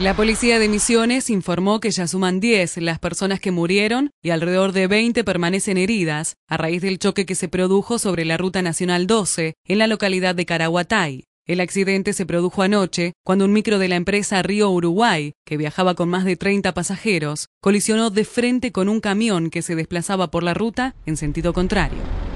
La policía de Misiones informó que ya suman 10 las personas que murieron y alrededor de 20 permanecen heridas a raíz del choque que se produjo sobre la Ruta Nacional 12 en la localidad de Caraguatay. El accidente se produjo anoche cuando un micro de la empresa Río Uruguay, que viajaba con más de 30 pasajeros, colisionó de frente con un camión que se desplazaba por la ruta en sentido contrario.